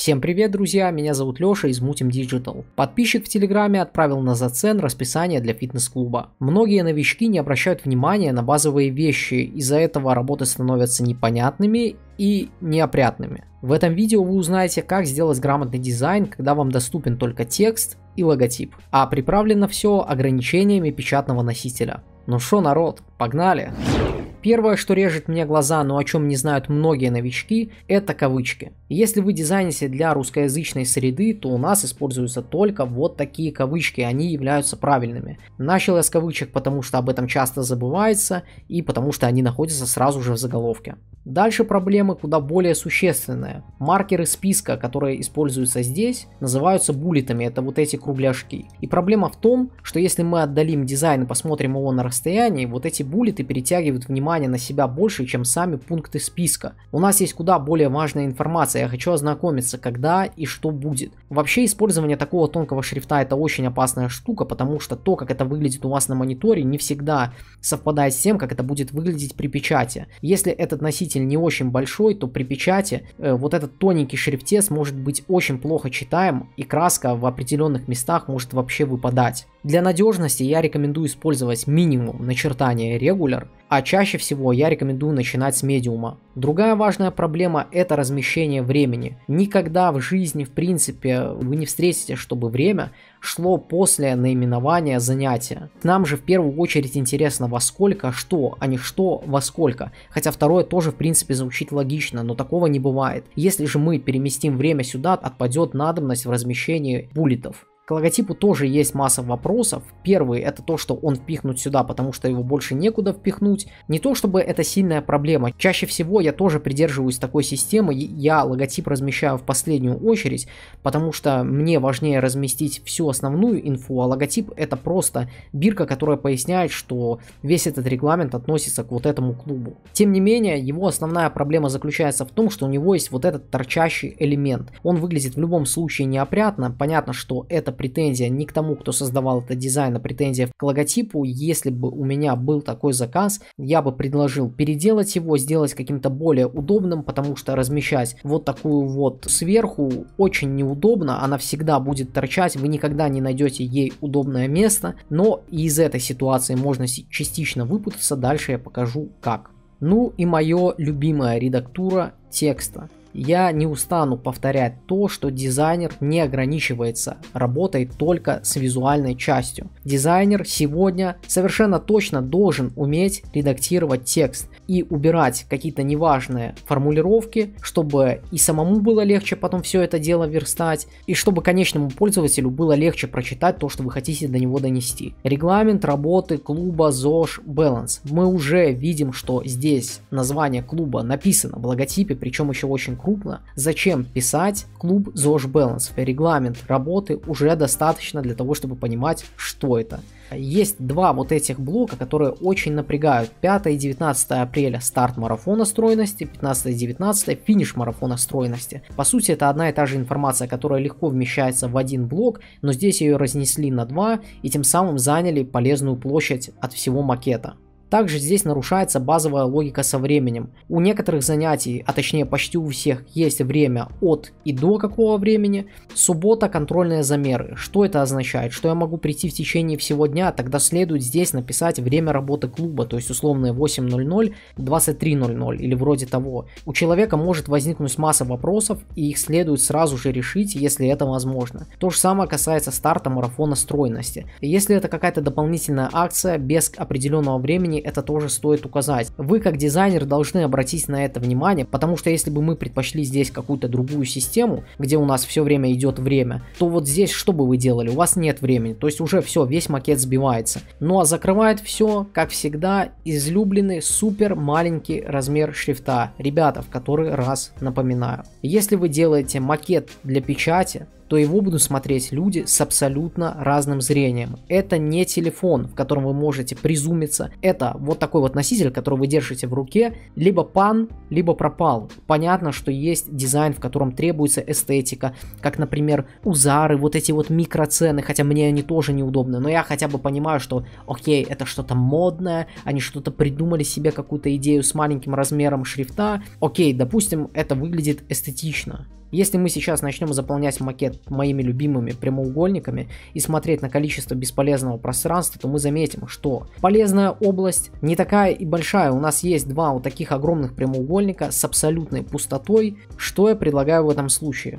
Всем привет, друзья, меня зовут Леша из Мутим Digital. Подписчик в Телеграме отправил на зацен расписание для фитнес-клуба. Многие новички не обращают внимания на базовые вещи, из-за этого работы становятся непонятными и неопрятными. В этом видео вы узнаете, как сделать грамотный дизайн, когда вам доступен только текст и логотип, а приправлено все ограничениями печатного носителя. Ну шо, народ, погнали! Погнали! Первое, что режет мне глаза, но о чем не знают многие новички, это кавычки. Если вы дизайните для русскоязычной среды, то у нас используются только вот такие кавычки, они являются правильными. Начал я с кавычек, потому что об этом часто забывается и потому что они находятся сразу же в заголовке. Дальше проблема куда более существенная. Маркеры списка, которые используются здесь, называются буллетами, это вот эти кругляшки. И проблема в том, что если мы отдалим дизайн и посмотрим его на расстоянии, вот эти буллеты перетягивают внимание на себя больше, чем сами пункты списка. У нас есть куда более важная информация, я хочу ознакомиться, когда и что будет. Вообще использование такого тонкого шрифта это очень опасная штука, потому что то, как это выглядит у вас на мониторе, не всегда совпадает с тем, как это будет выглядеть при печати. Если этот носитель носитель не очень большой, то при печати э, вот этот тоненький шрифтец может быть очень плохо читаем, и краска в определенных местах может вообще выпадать. Для надежности я рекомендую использовать минимум начертания регуляр, а чаще всего я рекомендую начинать с медиума. Другая важная проблема – это размещение времени. Никогда в жизни, в принципе, вы не встретите, чтобы время шло после наименования занятия. Нам же в первую очередь интересно во сколько, что, а не что во сколько. Хотя второе тоже в принципе звучит логично, но такого не бывает. Если же мы переместим время сюда, отпадет надобность в размещении буллетов логотипу тоже есть масса вопросов. Первый это то, что он впихнут сюда, потому что его больше некуда впихнуть. Не то чтобы это сильная проблема. Чаще всего я тоже придерживаюсь такой системы. Я логотип размещаю в последнюю очередь, потому что мне важнее разместить всю основную инфу, а логотип это просто бирка, которая поясняет, что весь этот регламент относится к вот этому клубу. Тем не менее, его основная проблема заключается в том, что у него есть вот этот торчащий элемент. Он выглядит в любом случае неопрятно. Понятно, что это претензия не к тому, кто создавал этот дизайн, а претензия к логотипу. Если бы у меня был такой заказ, я бы предложил переделать его, сделать каким-то более удобным, потому что размещать вот такую вот сверху очень неудобно, она всегда будет торчать, вы никогда не найдете ей удобное место, но из этой ситуации можно частично выпутаться, дальше я покажу как. Ну и мое любимая редактура текста. Я не устану повторять то, что дизайнер не ограничивается, работает только с визуальной частью. Дизайнер сегодня совершенно точно должен уметь редактировать текст и убирать какие-то неважные формулировки, чтобы и самому было легче потом все это дело верстать, и чтобы конечному пользователю было легче прочитать то, что вы хотите до него донести. Регламент работы клуба ЗОЖ Balance. Мы уже видим, что здесь название клуба написано в логотипе, причем еще очень крупно. Зачем писать клуб ЗОЖ Баланс? Регламент работы уже достаточно для того, чтобы понимать, что это. Есть два вот этих блока, которые очень напрягают. 5 и 19 апреля старт марафона стройности, 15 и 19 финиш марафона стройности. По сути, это одна и та же информация, которая легко вмещается в один блок, но здесь ее разнесли на два и тем самым заняли полезную площадь от всего макета. Также здесь нарушается базовая логика со временем. У некоторых занятий, а точнее почти у всех, есть время от и до какого времени. Суббота – контрольные замеры. Что это означает? Что я могу прийти в течение всего дня, тогда следует здесь написать время работы клуба, то есть условные 8.00, 23.00 или вроде того. У человека может возникнуть масса вопросов, и их следует сразу же решить, если это возможно. То же самое касается старта марафона стройности. Если это какая-то дополнительная акция без определенного времени, это тоже стоит указать. Вы как дизайнер должны обратить на это внимание, потому что если бы мы предпочли здесь какую-то другую систему, где у нас все время идет время, то вот здесь что бы вы делали? У вас нет времени, то есть уже все, весь макет сбивается. Ну а закрывает все, как всегда, излюбленный супер маленький размер шрифта. Ребята, в который раз напоминаю. Если вы делаете макет для печати, то его будут смотреть люди с абсолютно разным зрением. Это не телефон, в котором вы можете призумиться. Это вот такой вот носитель, который вы держите в руке. Либо пан, либо пропал. Понятно, что есть дизайн, в котором требуется эстетика, как, например, узары, вот эти вот микроцены, хотя мне они тоже неудобны, но я хотя бы понимаю, что, окей, это что-то модное, они что-то придумали себе какую-то идею с маленьким размером шрифта, окей, допустим, это выглядит эстетично. Если мы сейчас начнем заполнять макет моими любимыми прямоугольниками и смотреть на количество бесполезного пространства, то мы заметим, что полезная область не такая и большая. У нас есть два вот таких огромных прямоугольника с абсолютной пустотой. Что я предлагаю в этом случае?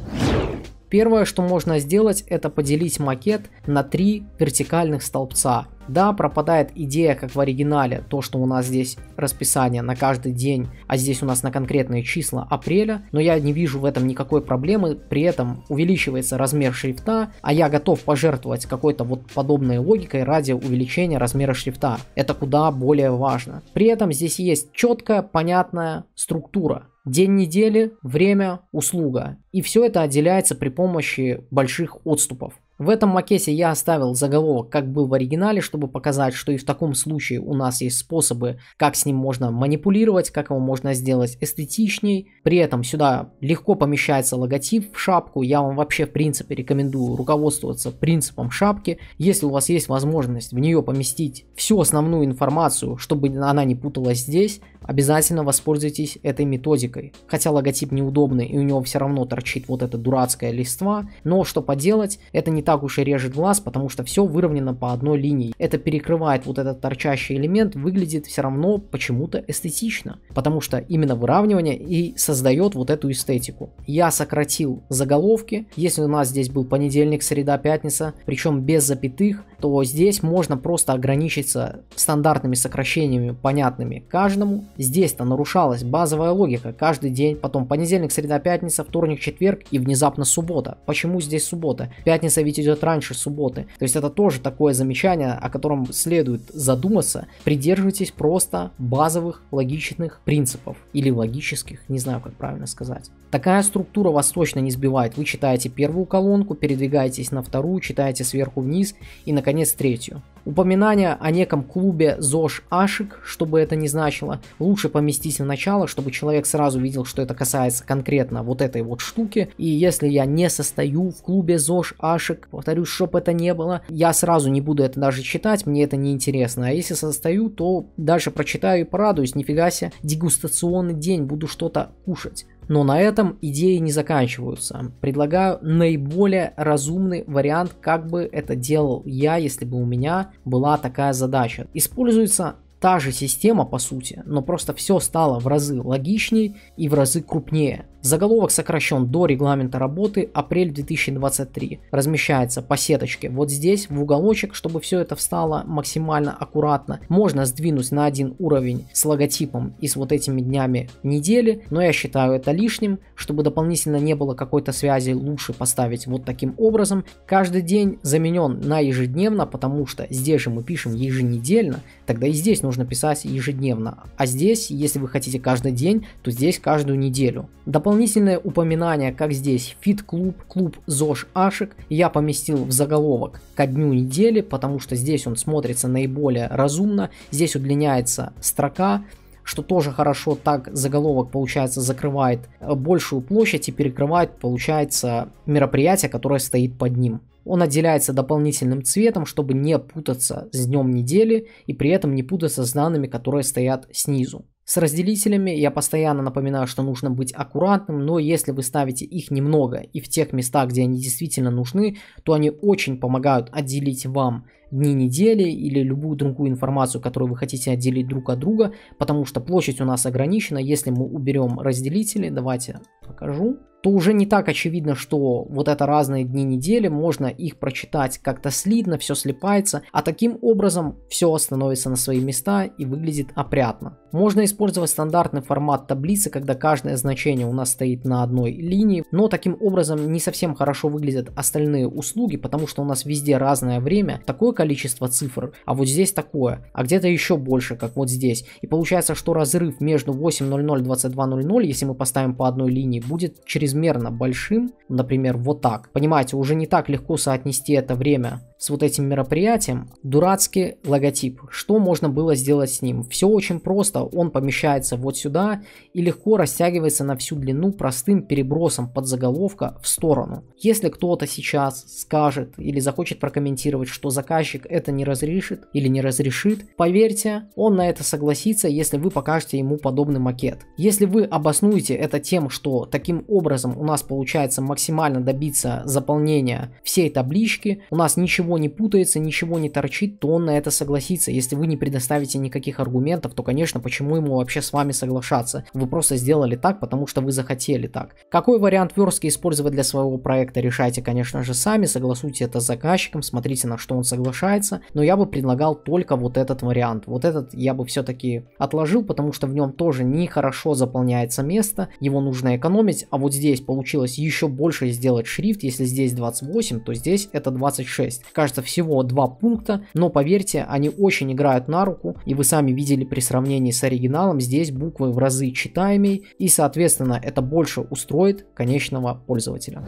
Первое, что можно сделать, это поделить макет на три вертикальных столбца. Да, пропадает идея, как в оригинале, то, что у нас здесь расписание на каждый день, а здесь у нас на конкретные числа апреля, но я не вижу в этом никакой проблемы, при этом увеличивается размер шрифта, а я готов пожертвовать какой-то вот подобной логикой ради увеличения размера шрифта. Это куда более важно. При этом здесь есть четкая, понятная структура, день недели, время, услуга. И все это отделяется при помощи больших отступов. В этом макете я оставил заголовок, как был в оригинале, чтобы показать, что и в таком случае у нас есть способы, как с ним можно манипулировать, как его можно сделать эстетичней. При этом сюда легко помещается логотип в шапку. Я вам вообще, в принципе, рекомендую руководствоваться принципом шапки. Если у вас есть возможность в нее поместить всю основную информацию, чтобы она не путалась здесь, Обязательно воспользуйтесь этой методикой. Хотя логотип неудобный и у него все равно торчит вот эта дурацкая листва, но что поделать, это не так уж и режет глаз, потому что все выровнено по одной линии. Это перекрывает вот этот торчащий элемент, выглядит все равно почему-то эстетично, потому что именно выравнивание и создает вот эту эстетику. Я сократил заголовки, если у нас здесь был понедельник, среда, пятница, причем без запятых, то здесь можно просто ограничиться стандартными сокращениями, понятными каждому. Здесь-то нарушалась базовая логика. Каждый день, потом понедельник, среда, пятница, вторник, четверг и внезапно суббота. Почему здесь суббота? Пятница ведь идет раньше субботы. То есть это тоже такое замечание, о котором следует задуматься. Придерживайтесь просто базовых логичных принципов или логических, не знаю, как правильно сказать. Такая структура вас точно не сбивает. Вы читаете первую колонку, передвигаетесь на вторую, читаете сверху вниз и, наконец, третью. Упоминание о неком клубе ЗОЖ Ашик, что бы это ни значило, лучше поместить в начало, чтобы человек сразу видел, что это касается конкретно вот этой вот штуки. И если я не состою в клубе ЗОЖ, Ашек, повторюсь, чтоб это не было, я сразу не буду это даже читать, мне это не интересно. А если состою, то дальше прочитаю и порадуюсь, нифига себе, дегустационный день, буду что-то кушать. Но на этом идеи не заканчиваются. Предлагаю наиболее разумный вариант, как бы это делал я, если бы у меня была такая задача. Используется та же система, по сути, но просто все стало в разы логичнее и в разы крупнее. Заголовок сокращен до регламента работы апрель 2023. Размещается по сеточке вот здесь в уголочек, чтобы все это встало максимально аккуратно. Можно сдвинуть на один уровень с логотипом и с вот этими днями недели, но я считаю это лишним, чтобы дополнительно не было какой-то связи, лучше поставить вот таким образом. Каждый день заменен на ежедневно, потому что здесь же мы пишем еженедельно, тогда и здесь нужно писать ежедневно. А здесь, если вы хотите каждый день, то здесь каждую неделю. Дополнительно Дополнительное упоминание, как здесь, фит-клуб, клуб ЗОЖ Ашек, я поместил в заголовок ко дню недели, потому что здесь он смотрится наиболее разумно, здесь удлиняется строка, что тоже хорошо, так заголовок, получается, закрывает э, большую площадь и перекрывает, получается, мероприятие, которое стоит под ним. Он отделяется дополнительным цветом, чтобы не путаться с днем недели и при этом не путаться с данными, которые стоят снизу. С разделителями я постоянно напоминаю, что нужно быть аккуратным, но если вы ставите их немного и в тех местах, где они действительно нужны, то они очень помогают отделить вам дни недели или любую другую информацию, которую вы хотите отделить друг от друга, потому что площадь у нас ограничена. Если мы уберем разделители, давайте покажу то уже не так очевидно, что вот это разные дни недели, можно их прочитать как-то слитно, все слипается, а таким образом все становится на свои места и выглядит опрятно. Можно использовать стандартный формат таблицы, когда каждое значение у нас стоит на одной линии, но таким образом не совсем хорошо выглядят остальные услуги, потому что у нас везде разное время, такое количество цифр, а вот здесь такое, а где-то еще больше, как вот здесь. И получается, что разрыв между 8.00 и 22.00, если мы поставим по одной линии, будет через чрезмерно большим, например, вот так, понимаете, уже не так легко соотнести это время с вот этим мероприятием, дурацкий логотип. Что можно было сделать с ним? Все очень просто, он помещается вот сюда и легко растягивается на всю длину простым перебросом под заголовка в сторону. Если кто-то сейчас скажет или захочет прокомментировать, что заказчик это не разрешит или не разрешит, поверьте, он на это согласится, если вы покажете ему подобный макет. Если вы обоснуете это тем, что таким образом образом у нас получается максимально добиться заполнения всей таблички, у нас ничего не путается, ничего не торчит, то он на это согласится. Если вы не предоставите никаких аргументов, то, конечно, почему ему вообще с вами соглашаться? Вы просто сделали так, потому что вы захотели так. Какой вариант верстки использовать для своего проекта, решайте, конечно же, сами, согласуйте это с заказчиком, смотрите, на что он соглашается, но я бы предлагал только вот этот вариант. Вот этот я бы все-таки отложил, потому что в нем тоже нехорошо заполняется место, его нужно экономить, а вот здесь здесь получилось еще больше сделать шрифт, если здесь 28, то здесь это 26. Кажется, всего два пункта, но поверьте, они очень играют на руку, и вы сами видели при сравнении с оригиналом, здесь буквы в разы читаемей, и соответственно это больше устроит конечного пользователя.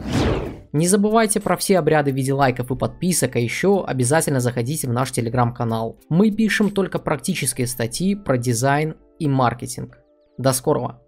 Не забывайте про все обряды в виде лайков и подписок, а еще обязательно заходите в наш телеграм-канал. Мы пишем только практические статьи про дизайн и маркетинг. До скорого!